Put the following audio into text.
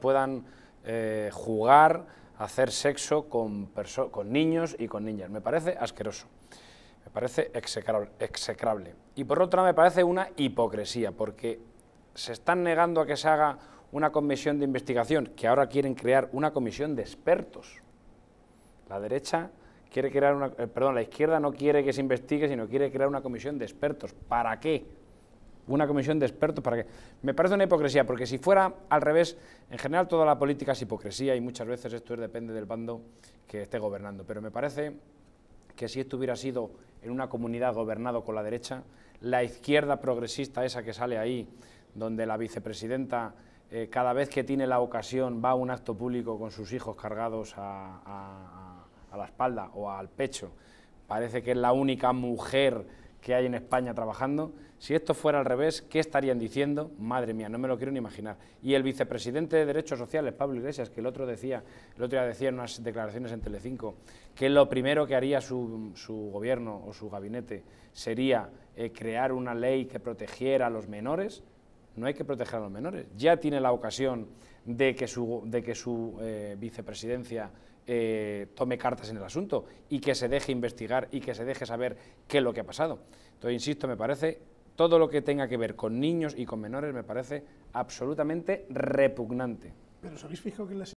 puedan eh, jugar, hacer sexo con, niños y con niñas. Me parece asqueroso, me parece execrable, Y por otra me parece una hipocresía, porque se están negando a que se haga una comisión de investigación, que ahora quieren crear una comisión de expertos. La derecha quiere crear una, eh, perdón, la izquierda no quiere que se investigue, sino quiere crear una comisión de expertos. ¿Para qué? una comisión de expertos para que... Me parece una hipocresía, porque si fuera al revés, en general toda la política es hipocresía y muchas veces esto depende del bando que esté gobernando. Pero me parece que si esto hubiera sido en una comunidad gobernado con la derecha, la izquierda progresista esa que sale ahí, donde la vicepresidenta eh, cada vez que tiene la ocasión va a un acto público con sus hijos cargados a, a la espalda o al pecho, parece que es la única mujer que hay en España trabajando, si esto fuera al revés, ¿qué estarían diciendo? Madre mía, no me lo quiero ni imaginar. Y el vicepresidente de Derechos Sociales, Pablo Iglesias, que el otro decía, el otro día decía en unas declaraciones en Telecinco, que lo primero que haría su, gobierno o su gabinete sería eh, crear una ley que protegiera a los menores, no hay que proteger a los menores. Ya tiene la ocasión de que su, de que su eh, vicepresidencia eh, tome cartas en el asunto y que se deje investigar y que se deje saber qué es lo que ha pasado. Entonces, insisto, me parece todo lo que tenga que ver con niños y con menores me parece absolutamente repugnante. Pero que